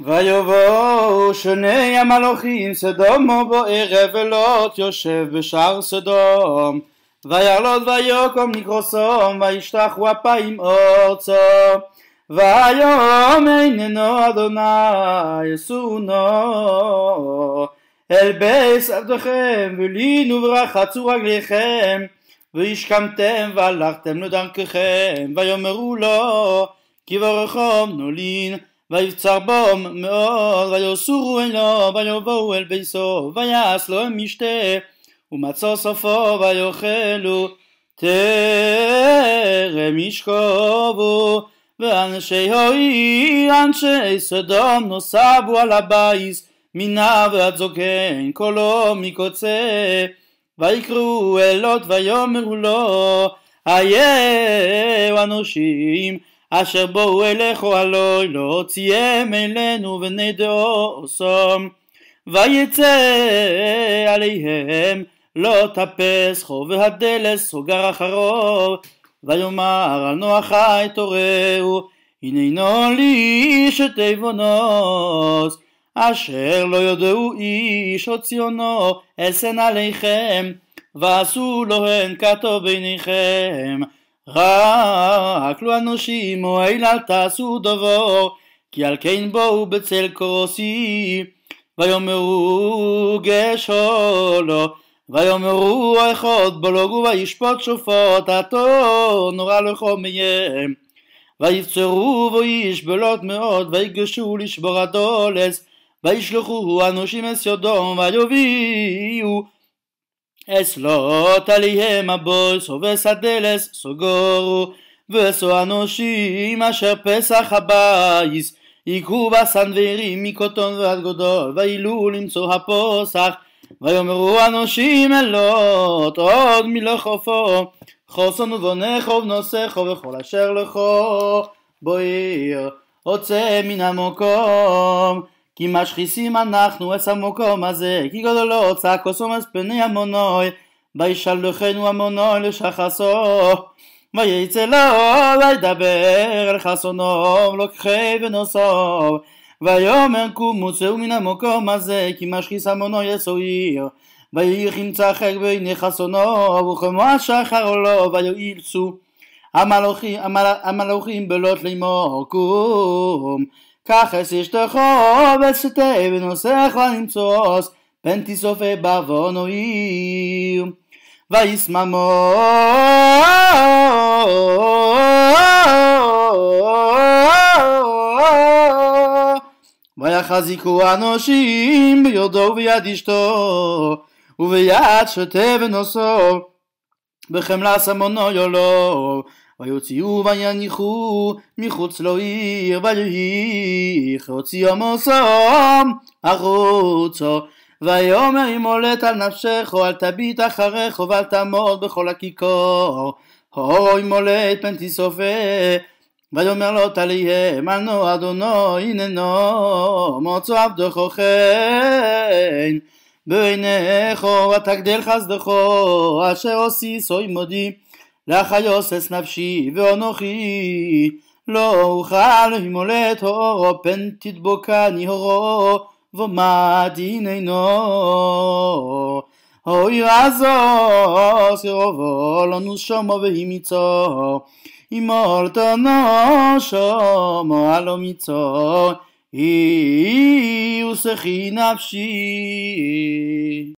ויבואו שני המלוכים סדום בערב ולוט יושב בשער סדום וילוד ויוקום נקרוסום וישטחו אפיים אורצו ויום איננו אדוני אסונו אל בייס עבדכם ולינו ורחצו רגליכם והשכמתם והלכתם לדרככם ויאמרו לו כי ברחום נולין ויבצר בו מאוד, ויוסורו אלו, ויבואו אל ביסו, ויעש לו משתה, ומצא סופו ויאכלו, טרם ישכבו, ואנשי הועי, אנשי סדום, נוסבו על הביס, מינה ועד זוקן, קולו מקוצה, ויקראו אלות ויאמרו לו, היהו אנושים, אשר בואו אליך הלוי לא ציים אלינו ונדעוסם ויצא עליהם לא תפס חו והדלס סוגר אחרו ויאמר על נוח את הורהו הננו לי איש את עוונוס אשר לא יודעו איש ציונו אסן עליכם ועשו לו הן כתוב ביניכם רק לו אנושים מועיל אל תעשו דבור, כי על כן בואו בצל קורסי, ויאמרו גשו לו, ויאמרו איכות בלוגו וישפוט שופט, עתו נורא לכו מהם. ויבצרו ויש בלוט מאוד, ויגשו לשבור הדולס, וישלחו אנושים אס יודום, ויביאו לא תליהם הבויס ובסדלס סוגורו וסו אנושים אשר פסח הבייס יקרו בסנוורים מקוטון ועד גודל ואילו למצוא הפוסח ויאמרו אנושים אלות עוד עופו חוסון ובונך ובנוסך ובכל אשר לכו בועיר עוצה מן המקום כי משחיסים אנחנו את המקום הזה, כי גדולו לא צעקו סומס פני עמונוי, וישלחנו עמונוי לשחסו. ויצא לו וידבר אל חסונו, לוקחי ונוסו, ויאמר קומו צאו מן המקום הזה, כי משחיס עמונוי עשו עיר. ויחים צחק בעיני חסונו, וכמו השחר עולו, ויועילצו. המלוכים בלוט לאמור קום. כך אס יש תחוב אס תאי בנוסח ונמצוס בן תיסופי בבו נויר ואיסממו ואי החזיקו אנושים ביודו וביד אשתו וביד שתה בנוסו וחמלה סמונו יולו ויוציאו ויניחו מחוץ לו עיר ויהי חוצי עמוסם החוצו ויאמר אם עולת על נפשך אל תביט אחריך ואל תעמוד בכל הכיכור אוי מולט פן תסופה ויאמר לו תליה מנו אדונו הננו מוצו עבדך חן בעיניך ותגדל חסדך אשר עושי סוי מודי לך יוסס נפשי ואנוכי, לא אוכל למולט הורו, פן תדבוקני הורו, ומה דיננו. אוי רזו סירובו לא נשומו והמיצו, imolto nosomo אי iusechi nafshi.